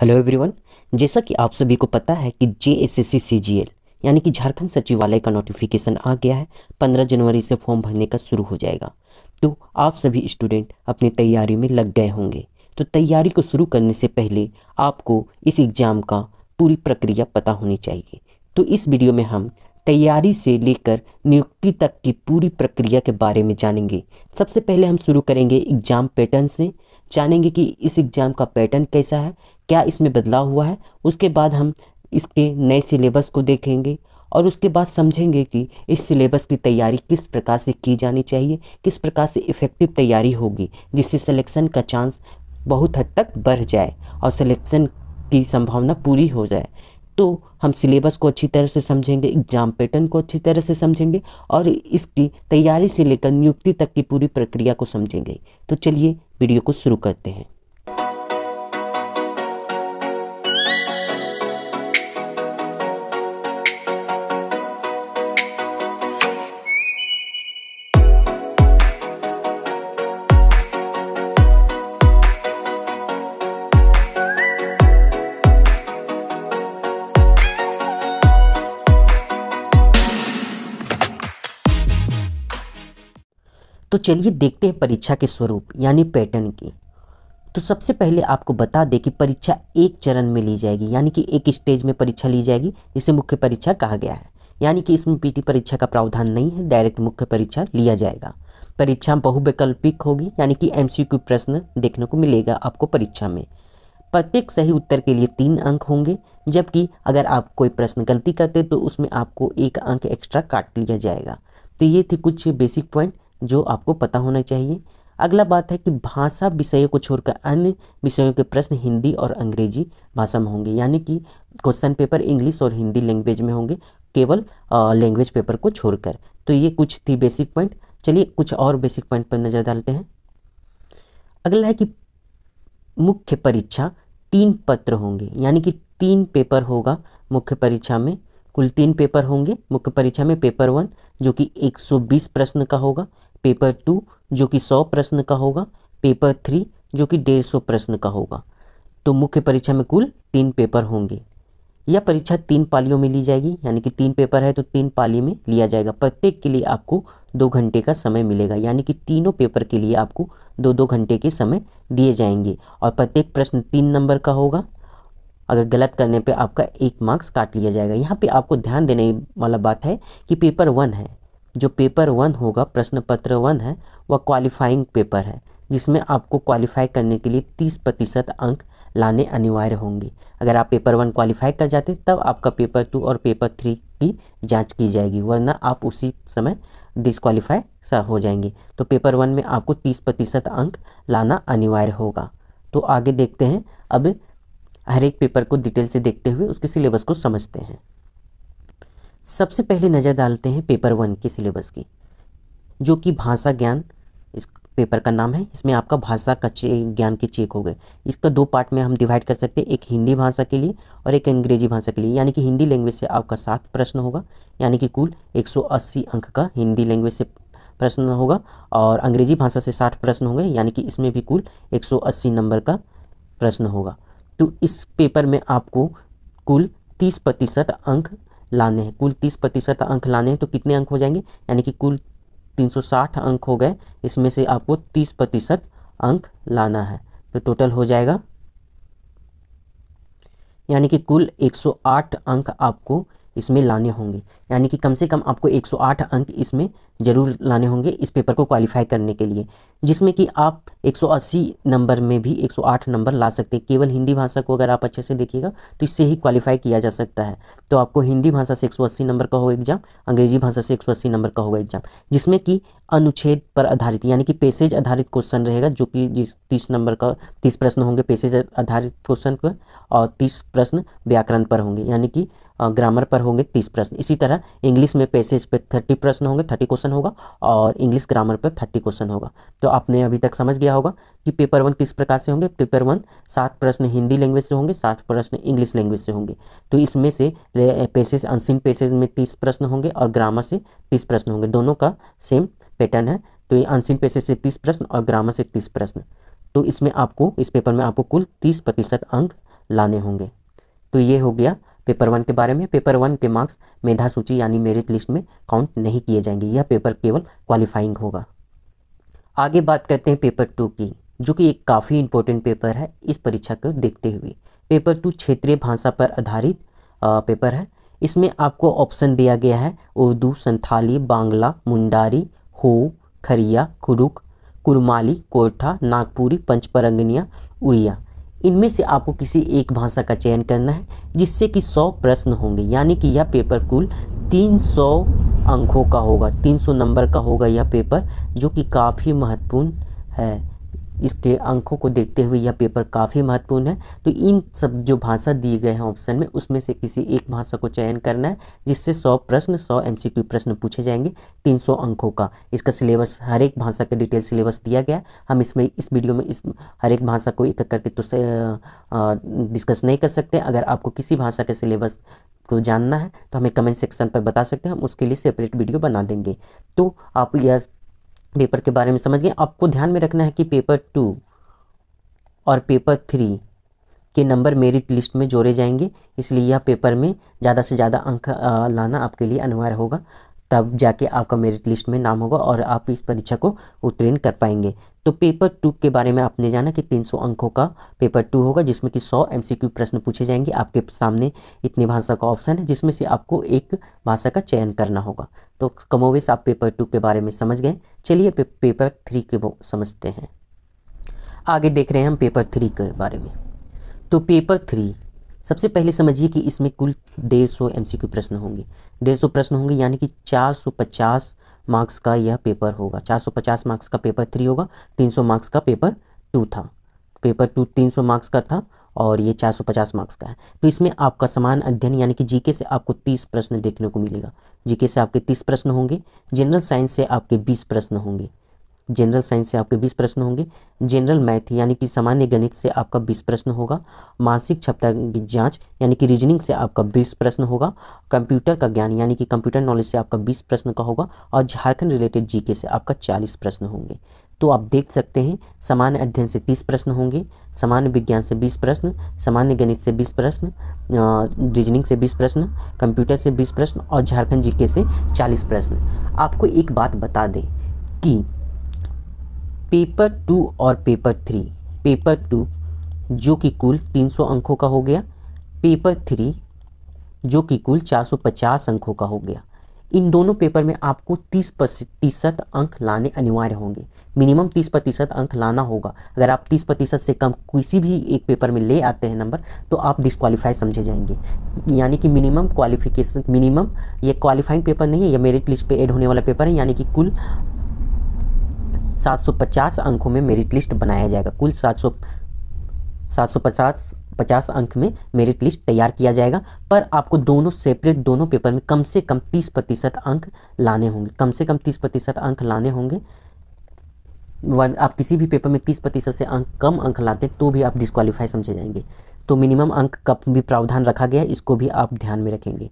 hello everyone जैसा कि आप सभी को पता है कि J S S C C G L यानी कि झारखंड सचिवालय का नोटिफिकेशन आ गया है पंद्रह जनवरी से फॉर्म भरने का शुरू हो जाएगा तो आप सभी स्टूडेंट अपनी तैयारी में लग गए होंगे तो तैयारी को शुरू करने से पहले आपको इस एग्ज़ाम का पूरी प्रक्रिया पता होनी चाहिए तो इस वीडियो में हम तैयारी से लेकर नियुक्ति तक की पूरी प्रक्रिया के बारे में जानेंगे सबसे पहले हम शुरू करेंगे एग्ज़ाम पैटर्न से जानेंगे कि इस एग्ज़ाम का पैटर्न कैसा है क्या इसमें बदलाव हुआ है उसके बाद हम इसके नए सिलेबस को देखेंगे और उसके बाद समझेंगे कि इस सिलेबस की तैयारी किस प्रकार से की जानी चाहिए किस प्रकार से इफ़ेक्टिव तैयारी होगी जिससे सिलेक्शन का चांस बहुत हद तक बढ़ जाए और सिलेक्शन की संभावना पूरी हो जाए तो हम सिलेबस को अच्छी तरह से समझेंगे एग्जाम पैटर्न को अच्छी तरह से समझेंगे और इसकी तैयारी से लेकर नियुक्ति तक की पूरी प्रक्रिया को समझेंगे तो चलिए वीडियो को शुरू करते हैं तो चलिए देखते हैं परीक्षा के स्वरूप यानी पैटर्न की तो सबसे पहले आपको बता दें कि परीक्षा एक चरण में ली जाएगी यानी कि एक स्टेज में परीक्षा ली जाएगी जिसे मुख्य परीक्षा कहा गया है यानी कि इसमें पीटी परीक्षा का प्रावधान नहीं है डायरेक्ट मुख्य परीक्षा लिया जाएगा परीक्षा बहुवैकल्पिक होगी यानी कि एमसीक्यू प्रश्न देखने को मिलेगा आपको परीक्षा में प्रत्येक सही उत्तर के लिए तीन अंक होंगे जबकि अगर आप कोई प्रश्न गलती करते तो उसमें आपको एक अंक एक्स्ट्रा काट लिया जाएगा तो ये थी कुछ बेसिक पॉइंट जो आपको पता होना चाहिए अगला बात है कि भाषा विषयों को छोड़कर अन्य विषयों के प्रश्न हिंदी और अंग्रेजी भाषा में होंगे यानी कि क्वेश्चन पेपर इंग्लिश और हिंदी लैंग्वेज में होंगे केवल लैंग्वेज पेपर को छोड़कर तो ये कुछ थी बेसिक पॉइंट चलिए कुछ और बेसिक पॉइंट पर नज़र डालते हैं अगला है कि मुख्य परीक्षा तीन पत्र होंगे यानी कि तीन पेपर होगा मुख्य परीक्षा में कुल तीन पेपर होंगे मुख्य परीक्षा में पेपर वन जो कि 120 प्रश्न का होगा पेपर टू जो कि सौ प्रश्न का होगा पेपर थ्री जो कि डेढ़ सौ प्रश्न का होगा तो मुख्य परीक्षा में कुल तीन पेपर होंगे यह परीक्षा तीन पालियों में ली जाएगी यानी कि तीन पेपर है तो तीन पाली में लिया जाएगा प्रत्येक के लिए आपको दो घंटे का समय मिलेगा यानी कि तीनों पेपर के लिए आपको दो दो घंटे के समय दिए जाएंगे और प्रत्येक प्रश्न तीन नंबर का होगा अगर गलत करने पे आपका एक मार्क्स काट लिया जाएगा यहाँ पे आपको ध्यान देने वाला बात है कि पेपर वन है जो पेपर वन होगा प्रश्न पत्र वन है वह क्वालिफाइंग पेपर है जिसमें आपको क्वालिफाई करने के लिए तीस प्रतिशत अंक लाने अनिवार्य होंगे अगर आप पेपर वन क्वालिफाई कर जाते तब आपका पेपर टू और पेपर थ्री की जांच की जाएगी वरना आप उसी समय डिसक्वालीफाई सा हो जाएंगे तो पेपर वन में आपको तीस प्रतिशत अंक लाना अनिवार्य होगा तो आगे देखते हैं अब हर एक पेपर को डिटेल से देखते हुए उसके सिलेबस को समझते हैं सबसे पहले नज़र डालते हैं पेपर वन के सिलेबस की जो कि भाषा ज्ञान इस पेपर का नाम है इसमें आपका भाषा का ज्ञान के चेक हो गए इसका दो पार्ट में हम डिवाइड कर सकते हैं एक हिंदी भाषा के लिए और एक अंग्रेजी भाषा के लिए यानी कि हिंदी लैंग्वेज से आपका सात प्रश्न होगा यानी कि कुल 180 अंक का हिंदी लैंग्वेज से प्रश्न होगा और अंग्रेजी भाषा से साठ प्रश्न होंगे यानी कि इसमें भी कुल एक नंबर का प्रश्न होगा तो इस पेपर में आपको कुल तीस प्रतिशत अंक लाने हैं कुल तीस प्रतिशत अंक लाने हैं तो कितने अंक हो जाएंगे यानी कि कुल 360 अंक हो गए इसमें से आपको 30 प्रतिशत अंक लाना है तो टोटल हो जाएगा यानी कि कुल 108 अंक आपको इसमें लाने होंगे यानी कि कम से कम आपको 108 अंक इसमें ज़रूर लाने होंगे इस पेपर को क्वालिफाई करने के लिए जिसमें कि आप 180 नंबर में भी 108 नंबर ला सकते हैं केवल हिंदी भाषा को अगर आप अच्छे से देखिएगा तो इससे ही क्वालिफाई किया जा सकता है तो आपको हिंदी भाषा से 180 नंबर का होगा एग्ज़ाम अंग्रेजी भाषा से 180 नंबर का होगा एग्ज़ाम जिसमें कि अनुच्छेद पर आधारित यानी कि पेसेज आधारित क्वेश्चन रहेगा जो कि जिस तीस नंबर का तीस प्रश्न होंगे पेसेज आधारित क्वेश्चन पर और तीस प्रश्न व्याकरण पर होंगे यानी कि ग्रामर पर होंगे तीस प्रश्न इसी तरह इंग्लिश में पेसेज पर थर्टी प्रश्न होंगे थर्टी क्वेश्चन क्वेश्चन होगा और इंग्लिश ग्रामर पर थर्टी क्वेश्चन होगा तो आपने अभी तक समझ गया होगा कि पेपर वन किस प्रकार से होंगे पेपर वन सात प्रश्न हिंदी लैंग्वेज से होंगे सात प्रश्न इंग्लिश लैंग्वेज से होंगे तो इसमें से पेसेज अनसिन पेसेज में तीस प्रश्न होंगे और ग्रामर से तीस प्रश्न होंगे दोनों का सेम पैटर्न है तो ये अनसिन पेसेज से तीस प्रश्न और ग्रामर से तीस प्रश्न तो इसमें आपको इस पेपर में आपको कुल तीस प्रतिशत अंक लाने होंगे तो ये हो गया पेपर वन के बारे में पेपर वन के मार्क्स मेधा सूची यानी मेरिट लिस्ट में काउंट नहीं किए जाएंगे यह पेपर केवल क्वालिफाइंग होगा आगे बात करते हैं पेपर टू की जो कि एक काफ़ी इंपॉर्टेंट पेपर है इस परीक्षा को देखते हुए पेपर टू क्षेत्रीय भाषा पर आधारित पेपर है इसमें आपको ऑप्शन दिया गया है उर्दू संथाली बांग्ला मुंडारी हो खरिया खुरुक कुरमाली कोठा नागपुरी पंचपरंगनिया उड़िया इनमें से आपको किसी एक भाषा का चयन करना है जिससे कि 100 प्रश्न होंगे यानी कि यह पेपर कुल 300 अंकों का होगा 300 नंबर का होगा यह पेपर जो कि काफ़ी महत्वपूर्ण है इसके अंकों को देखते हुए यह पेपर काफ़ी महत्वपूर्ण है तो इन सब जो भाषा दिए गए हैं ऑप्शन में उसमें से किसी एक भाषा को चयन करना है जिससे सौ प्रश्न सौ एम प्रश्न पूछे जाएंगे तीन अंकों का इसका सिलेबस हर एक भाषा का डिटेल सिलेबस दिया गया हम इसमें इस वीडियो में इस हर एक भाषा को एक करके तो डिस्कस नहीं कर सकते अगर आपको किसी भाषा के सिलेबस को जानना है तो हमें कमेंट सेक्शन पर बता सकते हैं हम उसके लिए सेपरेट वीडियो बना देंगे तो आप यह पेपर के बारे में समझ गए आपको ध्यान में रखना है कि पेपर टू और पेपर थ्री के नंबर मेरिट लिस्ट में जोड़े जाएंगे इसलिए यह पेपर में ज़्यादा से ज़्यादा अंक लाना आपके लिए अनिवार्य होगा तब जाके आपका मेरिट लिस्ट में नाम होगा और आप इस परीक्षा को उत्तीर्ण कर पाएंगे तो पेपर टू के बारे में आपने जाना कि 300 अंकों का पेपर टू होगा जिसमें कि 100 एमसीक्यू प्रश्न पूछे जाएंगे आपके सामने इतनी भाषा का ऑप्शन है जिसमें से आपको एक भाषा का चयन करना होगा तो कमोवेश आप पेपर टू के बारे में समझ गए चलिए पे, पेपर थ्री के समझते हैं आगे देख रहे हैं हम पेपर थ्री के बारे में तो पेपर थ्री सबसे पहले समझिए कि इसमें कुल डेढ़ सौ एम प्रश्न होंगे डेढ़ सौ प्रश्न होंगे यानी कि चार सौ पचास मार्क्स का यह पेपर होगा चार सौ पचास मार्क्स का पेपर थ्री होगा तीन सौ मार्क्स का पेपर टू था पेपर टू तीन सौ मार्क्स का था और ये 450 मार्क्स का है तो इसमें आपका समान अध्ययन यानी कि जीके से आपको 30 प्रश्न देखने को मिलेगा जीके से आपके 30 प्रश्न होंगे जनरल साइंस से आपके 20 प्रश्न होंगे जनरल साइंस से आपके बीस प्रश्न होंगे जनरल मैथ यानी कि सामान्य गणित से आपका बीस प्रश्न होगा मानसिक क्षमता की जांच यानी कि रीजनिंग से आपका बीस प्रश्न होगा कंप्यूटर का ज्ञान यानी कि कंप्यूटर नॉलेज से आपका बीस प्रश्न का होगा और झारखंड रिलेटेड जीके से आपका चालीस प्रश्न होंगे तो आप देख सकते हैं सामान्य अध्ययन से तीस प्रश्न होंगे सामान्य विज्ञान से बीस प्रश्न सामान्य गणित से बीस प्रश्न रीजनिंग से बीस प्रश्न कंप्यूटर से बीस प्रश्न और झारखंड जी से चालीस प्रश्न आपको एक बात बता दें कि पेपर टू और पेपर थ्री पेपर टू जो कि कुल 300 अंकों का हो गया पेपर थ्री जो कि कुल 450 अंकों का हो गया इन दोनों पेपर में आपको 30 प्रतिशत अंक लाने अनिवार्य होंगे मिनिमम 30 प्रतिशत अंक लाना होगा अगर आप 30 प्रतिशत से कम किसी भी एक पेपर में ले आते हैं नंबर तो आप डिसक्वालीफाई समझे जाएंगे यानी कि मिनिमम क्वालिफिकेशन मिनिमम ये क्वालिफाइंग पेपर नहीं है यह मेरिट लिस्ट पे ऐड होने वाला पेपर है यानी कि कुल 750 अंकों में मेरिट लिस्ट बनाया जाएगा कुल 700 750 50 अंक में मेरिट लिस्ट तैयार किया जाएगा पर आपको दोनों सेपरेट दोनों पेपर में कम से कम 30 प्रतिशत अंक लाने होंगे कम से कम 30 प्रतिशत अंक लाने होंगे वन आप किसी भी पेपर में 30 प्रतिशत से अंक कम अंक लाते हैं तो भी आप डिस्qualify समझे जाएंगे तो मिनिमम अंक का भी प्रावधान रखा गया है इसको भी आप ध्यान में रखेंगे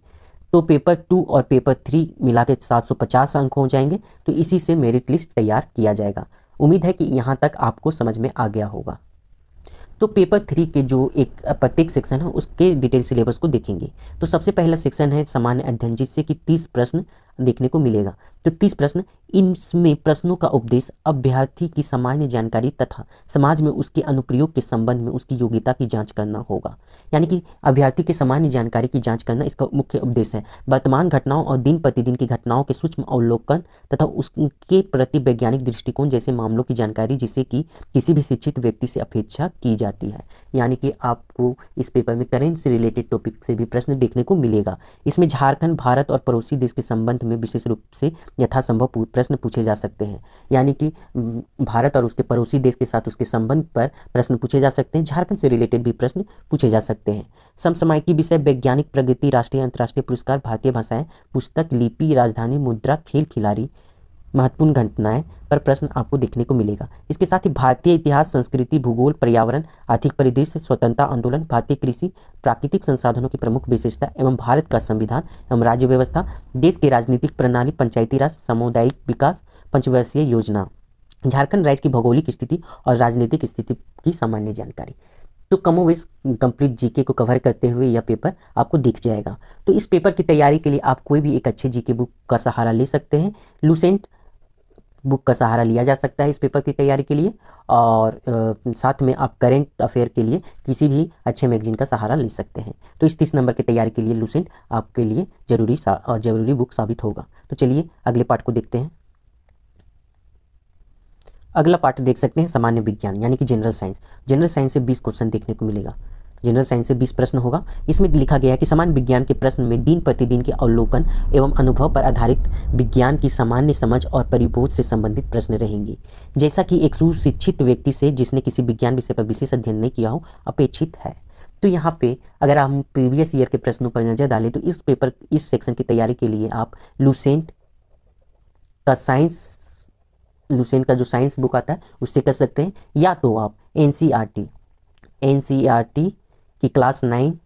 तो पेपर टू और पेपर थ्री मिला के सात अंक हो जाएंगे तो इसी से मेरिट लिस्ट तैयार किया जाएगा उम्मीद है कि यहाँ तक आपको समझ में आ गया होगा तो पेपर थ्री के जो एक प्रत्येक सेक्शन है उसके डिटेल सिलेबस को देखेंगे तो सबसे पहला सेक्शन है सामान्य अध्ययन जिससे कि तीस प्रश्न देखने को मिलेगा तो तीस प्रश्न इनमें प्रश्नों का उपदेश अभ्यर्थी की सामान्य जानकारी तथा समाज में उसके अनुप्रयोग के संबंध में उसकी योग्यता की जांच करना होगा यानी कि अभ्यर्थी के सामान्य जानकारी की जांच करना इसका मुख्य उपदेश है वर्तमान घटनाओं और दिन प्रतिदिन की घटनाओं के सूक्ष्म अवलोकन तथा उसके प्रति वैज्ञानिक दृष्टिकोण जैसे मामलों की जानकारी जिसे कि किसी भी शिक्षित व्यक्ति से अपेक्षा की जाती है यानी कि आपको इस पेपर में करेंट से रिलेटेड टॉपिक से भी प्रश्न देखने को मिलेगा इसमें झारखंड भारत और पड़ोसी देश के संबंध में विशेष रूप से यथासंभव प्रश्न पूछे जा सकते हैं यानी कि भारत और उसके पड़ोसी देश के साथ उसके संबंध पर प्रश्न पूछे जा सकते हैं झारखंड से रिलेटेड भी प्रश्न पूछे जा सकते हैं समसमय की विषय वैज्ञानिक प्रगति राष्ट्रीय अंतर्राष्ट्रीय पुरस्कार भारतीय भाषाएं पुस्तक लिपि राजधानी मुद्रा खेल खिलाड़ी महत्वपूर्ण घटनाएं पर प्रश्न आपको देखने को मिलेगा इसके साथ ही भारतीय इतिहास संस्कृति भूगोल पर्यावरण आर्थिक परिदृश्य स्वतंत्रता आंदोलन भारतीय कृषि प्राकृतिक संसाधनों की प्रमुख विशेषता एवं भारत का संविधान एवं राज्य व्यवस्था देश की राजनीतिक प्रणाली पंचायती राज सामुदायिक विकास पंचवर्षीय योजना झारखंड राज्य की भौगोलिक स्थिति और राजनीतिक स्थिति की सामान्य जानकारी तो कमोवेश कंप्लीट जीके को कवर करते हुए यह पेपर आपको दिख जाएगा तो इस पेपर की तैयारी के लिए आप कोई भी एक अच्छे जीके बुक का सहारा ले सकते हैं लूसेंट बुक का सहारा लिया जा सकता है इस पेपर की तैयारी के लिए और साथ में आप करेंट अफेयर के लिए किसी भी अच्छे मैगजीन का सहारा ले सकते हैं तो इस तीस नंबर की तैयारी के लिए लूसेंट आपके लिए ज़रूरी ज़रूरी बुक साबित होगा तो चलिए अगले पार्ट को देखते हैं अगला पार्ट देख सकते हैं सामान्य विज्ञान यानी कि जनरल साइंस जनरल साइंस से 20 क्वेश्चन देखने को मिलेगा जनरल साइंस से 20 प्रश्न होगा इसमें लिखा गया है कि समान विज्ञान के प्रश्न में दिन प्रतिदिन के अवलोकन एवं अनुभव पर आधारित विज्ञान की सामान्य समझ और परिबोध से संबंधित प्रश्न रहेंगे जैसा कि एक सुशिक्षित व्यक्ति से जिसने किसी विज्ञान विषय पर विशेष अध्ययन नहीं किया हो अपेक्षित है तो यहाँ पे अगर हम प्रीवियस ईयर के प्रश्नों पर नज़र डालें तो इस पेपर इस सेक्शन की तैयारी के लिए आप लूसेंट का साइंस लूसेंट का जो साइंस बुक आता है उससे कर सकते हैं या तो आप N C R T N C R T कि क्लास नाइन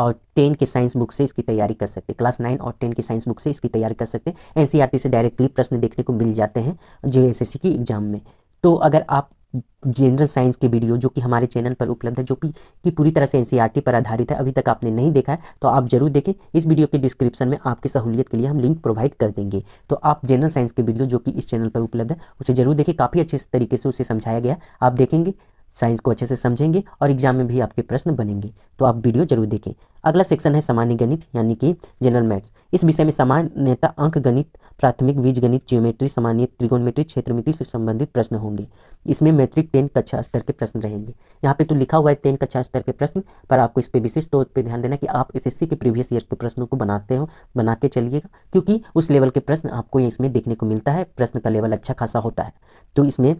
और टेन के साइंस बुक से इसकी तैयारी कर सकते हैं क्लास नाइन और टेन की साइंस बुक से इसकी तैयारी कर सकते हैं एनसीईआरटी e से डायरेक्टली प्रश्न देखने को मिल जाते हैं जेएसएससी की एग्जाम में तो अगर आप जनरल साइंस की वीडियो जो कि हमारे चैनल पर उपलब्ध है जो कि की पूरी तरह से एन e पर आधारित है अभी तक आपने नहीं देखा है तो आप जरूर देखें इस वीडियो के डिस्क्रिप्शन में आपकी सहूलियत के लिए हम लिंक प्रोवाइड कर देंगे तो आप जनरल साइंस की वीडियो जो कि इस चैनल पर उपलब्ध है उसे जरूर देखें काफ़ी अच्छे तरीके से उसे समझाया गया आप देखेंगे साइंस को अच्छे से समझेंगे और एग्जाम में भी आपके प्रश्न बनेंगे तो आप वीडियो जरूर देखें अगला सेक्शन है सामान्य गणित यानी कि जनरल मैथ्स इस विषय में सामान्यता अंक गणित प्राथमिक बीज गणित ज्योमेट्री सामान्य त्रिगोणमेट्री क्षेत्रमिति से संबंधित प्रश्न होंगे इसमें मैट्रिक टेन कक्षा स्तर के प्रश्न रहेंगे यहाँ पे तो लिखा हुआ है टेन कक्षा स्तर के प्रश्न पर आपको इस पर विशेष तौर पर ध्यान देना कि आप एस के प्रीवियस ईयर के प्रश्नों को बनाते हो बना के चलिएगा क्योंकि उस लेवल के प्रश्न आपको इसमें देखने को मिलता है प्रश्न का लेवल अच्छा खासा होता है तो इसमें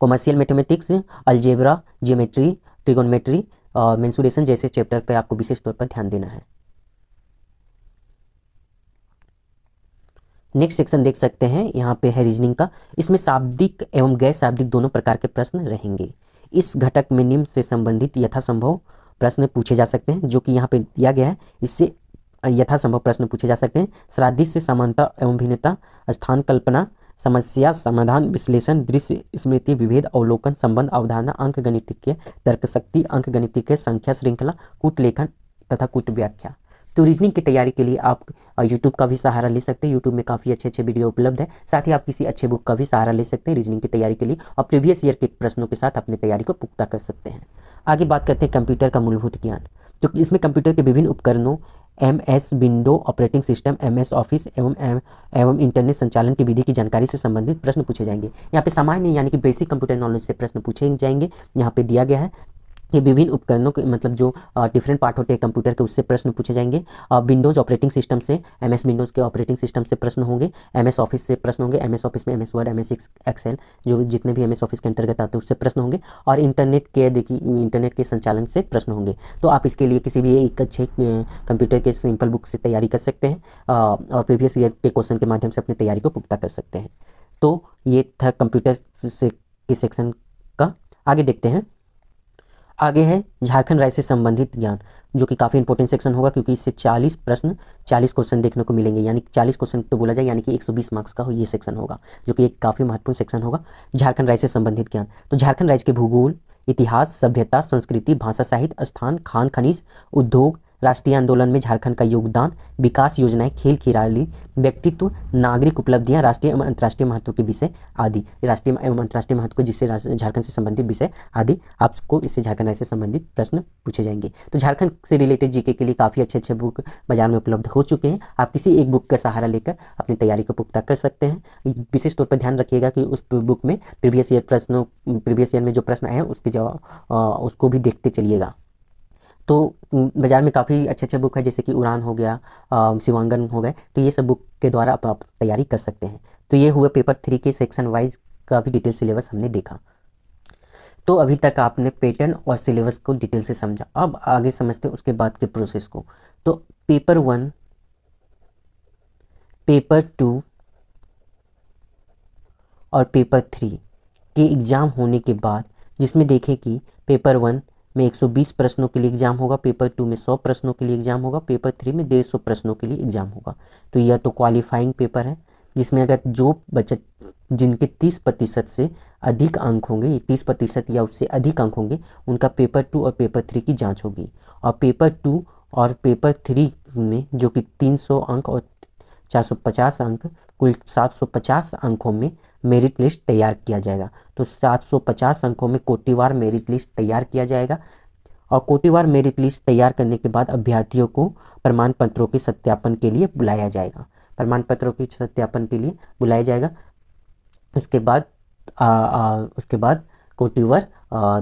commercial mathematics algebra geometry trigonometry और मैंसुरेशन जैसे चैप्टर पर आपको विशेष तौर पर ध्यान देना है नेक्स्ट सेक्शन देख सकते हैं यहाँ पे है रीजनिंग का इसमें शाब्दिक एवं गैर शाब्दिक दोनों प्रकार के प्रश्न रहेंगे इस घटक में निम्न से संबंधित यथासंभव प्रश्न पूछे जा सकते हैं जो कि यहाँ पे दिया गया है इससे यथासंभव प्रश्न पूछे जा सकते हैं श्राद्धित से समानता एवं भिन्नता स्थान कल्पना समस्या समाधान विश्लेषण दृश्य स्मृति विभेद अवलोकन संबंध अवधारणा अंक के तर्कशक्ति अंक गणितीय संख्या श्रृंखला कूट लेखन तथा कूट व्याख्या तो रीजनिंग की तैयारी के लिए आप यूट्यूब का भी सहारा ले सकते हैं यूट्यूब में काफ़ी अच्छे अच्छे वीडियो उपलब्ध है साथ ही आप किसी अच्छे बुक का भी सहारा ले सकते हैं रीजनिंग की तैयारी के लिए और प्रीवियस ईयर के प्रश्नों के साथ अपनी तैयारी को पुख्ता कर सकते हैं आगे बात करते हैं कंप्यूटर का मूलभूत ज्ञान तो इसमें कंप्यूटर के विभिन्न उपकरणों M S window operating system M S office एवं एम एवं इंटरनेट संचालन की विधि की जानकारी से संबंधित प्रश्न पूछे जाएंगे यहाँ पे सामान्य यानी कि बेसिक कंप्यूटर नॉलेज से प्रश्न पूछे जाएंगे यहाँ पे दिया गया है ये विभिन्न उपकरणों के मतलब जो डिफरेंट पार्ट होते हैं कंप्यूटर के उससे प्रश्न पूछे जाएंगे विंडोज ऑपरेटिंग सिस्टम से एम एस विंडोज के ऑपरेटिंग सिस्टम से प्रश्न होंगे एम एस ऑफिस से प्रश्न होंगे एम एस ऑफिस में M S word M S excel जो जितने भी एम एस ऑफिस के अंतर्गत आते हैं उससे प्रश्न होंगे और इंटरनेट के देखिए इंटरनेट के संचालन से प्रश्न होंगे तो आप इसके लिए किसी भी एक अच्छे कंप्यूटर के सिंपल बुक से तैयारी कर सकते हैं और प्रीवियस ईयर के क्वेश्चन के माध्यम से अपनी तैयारी को पुख्ता कर सकते हैं तो ये था कंप्यूटर से के सेक्शन का आगे देखते हैं आगे है झारखंड राज्य से संबंधित ज्ञान जो कि काफ़ी इंपॉर्टेंट सेक्शन होगा क्योंकि इससे 40 प्रश्न 40 क्वेश्चन देखने को मिलेंगे यानी 40 क्वेश्चन तो बोला जाए यानी कि 120 मार्क्स का हो ये सेक्शन होगा जो कि एक काफ़ी महत्वपूर्ण सेक्शन होगा झारखंड राज्य से संबंधित ज्ञान तो झारखंड राज्य के भूगोल इतिहास सभ्यता संस्कृति भाषा साहित्य स्थान खान खनिज उद्योग राष्ट्रीय आंदोलन में झारखंड का योगदान विकास योजनाएं खेल खिलाड़ी व्यक्तित्व नागरिक उपलब्धियां राष्ट्रीय एवं अंतर्राष्ट्रीय महत्व के विषय आदि राष्ट्रीय एवं अंतर्राष्ट्रीय महत्व को जिससे झारखंड से संबंधित विषय आदि आपको इससे झारखंड से संबंधित प्रश्न पूछे जाएंगे तो झारखंड से रिलेटेड जीके के लिए काफ़ी अच्छे अच्छे बुक बाजार में उपलब्ध हो चुके हैं आप किसी एक बुक का सहारा लेकर अपनी तैयारी को पुख्ता कर सकते हैं विशेष तौर पर ध्यान रखिएगा कि उस बुक में प्रीवियस ईयर प्रश्नों प्रीवियस ईयर में जो प्रश्न आए हैं उसके जवाब उसको भी देखते चलिएगा तो बाज़ार में काफ़ी अच्छे अच्छे बुक है जैसे कि उड़ान हो गया शिवांगन हो गए तो ये सब बुक के द्वारा आप, आप तैयारी कर सकते हैं तो ये हुआ पेपर थ्री के सेक्शन वाइज का भी डिटेल सिलेबस हमने देखा तो अभी तक आपने पेटर्न और सिलेबस को डिटेल से समझा अब आगे समझते हैं उसके बाद के प्रोसेस को तो पेपर वन पेपर टू और पेपर थ्री के एग्ज़ाम होने के बाद जिसमें देखें कि पेपर वन में 120 प्रश्नों के लिए एग्जाम होगा पेपर टू में 100 प्रश्नों के लिए एग्जाम होगा पेपर थ्री में डेढ़ सौ प्रश्नों के लिए एग्जाम होगा तो यह तो क्वालिफाइंग पेपर है जिसमें अगर जो बच्चे जिनके 30 प्रतिशत से अधिक अंक होंगे तीस प्रतिशत या उससे अधिक अंक होंगे उनका पेपर टू और पेपर थ्री की जांच होगी और पेपर टू और पेपर थ्री में जो कि 300 अंक और 450 अंक कुल 750 अंकों में मेरिट लिस्ट तैयार किया जाएगा तो 750 अंकों में कोटिवार मेरिट लिस्ट तैयार किया जाएगा और कोटिवार मेरिट लिस्ट तैयार करने के बाद अभ्यर्थियों को प्रमाण पत्रों के सत्यापन के लिए बुलाया जाएगा प्रमाण पत्रों के सत्यापन के लिए बुलाया जाएगा उसके बाद आ, आ, उसके बाद कोटिवार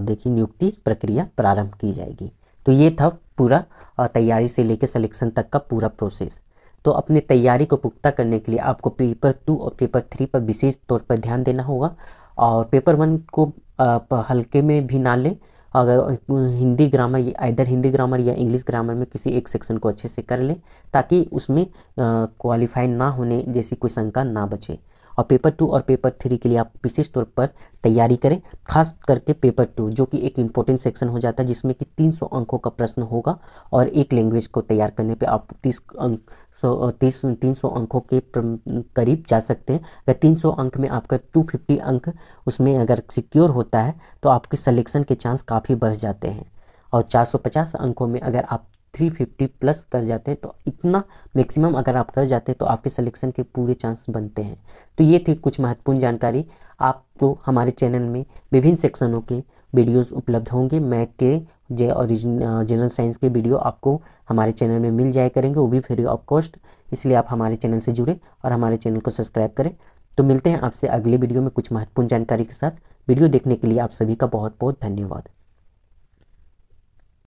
देखिए नियुक्ति प्रक्रिया प्रारंभ की जाएगी तो ये था पूरा तैयारी से लेकर सिलेक्शन तक का पूरा प्रोसेस तो अपनी तैयारी को पुख्ता करने के लिए आपको पेपर टू और पेपर थ्री पर विशेष तौर पर ध्यान देना होगा और पेपर वन को आप हल्के में भी ना लें अगर हिंदी ग्रामर या हिंदी ग्रामर या इंग्लिश ग्रामर में किसी एक सेक्शन को अच्छे से कर लें ताकि उसमें क्वालिफाई ना होने जैसी कोई शंका ना बचे और पेपर टू और पेपर थ्री के लिए आप विशेष तौर पर तैयारी करें खास करके पेपर टू जो कि एक इम्पोर्टेंट सेक्शन हो जाता है जिसमें कि 300 अंकों का प्रश्न होगा और एक लैंग्वेज को तैयार करने पे आप 30 अंक सौ तीस तीन सौ अंकों के करीब जा सकते हैं अगर तीन सौ अंक में आपका टू फिफ्टी अंक उसमें अगर सिक्योर होता है तो आपके सिलेक्शन के चांस काफ़ी बढ़ जाते हैं और चार सौ पचास अंकों में अगर आप थ्री फिफ्टी प्लस कर जाते हैं तो इतना मैक्सिमम अगर आप कर जाते हैं तो आपके सिलेक्शन के पूरे चांस बनते हैं तो ये थी कुछ महत्वपूर्ण जानकारी आपको हमारे चैनल में विभिन्न सेक्शनों के वीडियोस उपलब्ध होंगे मैथ के जे ओरिजिन जनरल साइंस के वीडियो आपको हमारे चैनल में मिल जाए करेंगे वो भी फ्री ऑफ कॉस्ट इसलिए आप हमारे चैनल से जुड़े और हमारे चैनल को सब्सक्राइब करें तो मिलते हैं आपसे अगले वीडियो में कुछ महत्वपूर्ण जानकारी के साथ वीडियो देखने के लिए आप सभी का बहुत बहुत धन्यवाद